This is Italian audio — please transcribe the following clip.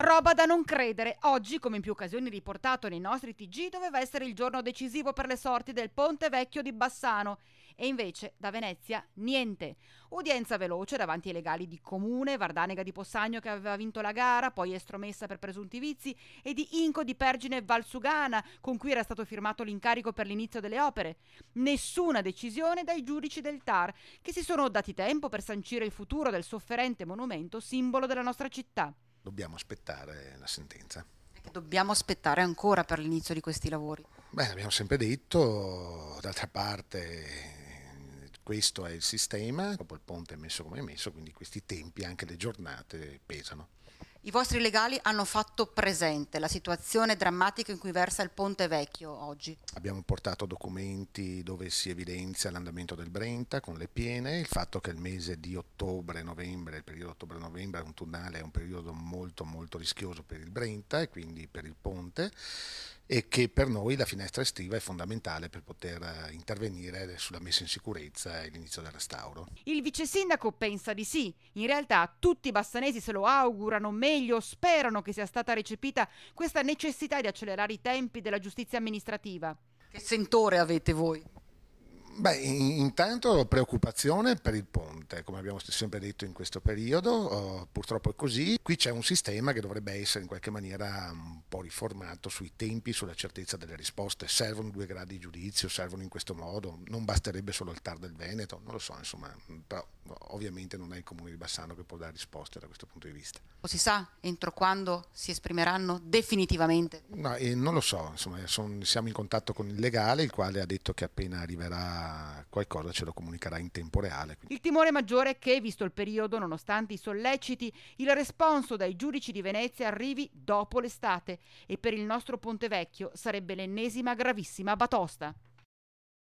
Roba da non credere. Oggi, come in più occasioni riportato nei nostri TG, doveva essere il giorno decisivo per le sorti del ponte vecchio di Bassano. E invece, da Venezia, niente. Udienza veloce davanti ai legali di Comune, Vardanega di Possagno che aveva vinto la gara, poi estromessa per presunti vizi, e di Inco di Pergine Valsugana, con cui era stato firmato l'incarico per l'inizio delle opere. Nessuna decisione dai giudici del TAR, che si sono dati tempo per sancire il futuro del sofferente monumento, simbolo della nostra città dobbiamo aspettare la sentenza. Dobbiamo aspettare ancora per l'inizio di questi lavori? Beh, abbiamo sempre detto, d'altra parte questo è il sistema, dopo il ponte è messo come è messo, quindi questi tempi, anche le giornate pesano. I vostri legali hanno fatto presente la situazione drammatica in cui versa il Ponte Vecchio oggi. Abbiamo portato documenti dove si evidenzia l'andamento del Brenta con le piene, il fatto che il mese di ottobre-novembre, il periodo ottobre-novembre è un tunnale, è un periodo molto molto rischioso per il Brenta e quindi per il Ponte e che per noi la finestra estiva è fondamentale per poter eh, intervenire sulla messa in sicurezza e l'inizio del restauro. Il vice sindaco pensa di sì, in realtà tutti i bassanesi se lo augurano, meglio sperano che sia stata recepita questa necessità di accelerare i tempi della giustizia amministrativa. Che sentore avete voi? Beh, intanto preoccupazione per il ponte, come abbiamo sempre detto in questo periodo, oh, purtroppo è così. Qui c'è un sistema che dovrebbe essere in qualche maniera un po' riformato sui tempi, sulla certezza delle risposte. Servono due gradi di giudizio, servono in questo modo, non basterebbe solo il TAR del Veneto, non lo so, insomma, mm, però ovviamente non è il comune di Bassano che può dare risposte da questo punto di vista. O si sa entro quando si esprimeranno definitivamente? No, non lo so, insomma, sono, siamo in contatto con il legale, il quale ha detto che appena arriverà qualcosa ce lo comunicherà in tempo reale. Il timore maggiore è che, visto il periodo, nonostante i solleciti, il responso dai giudici di Venezia arrivi dopo l'estate e per il nostro Ponte Vecchio sarebbe l'ennesima gravissima batosta.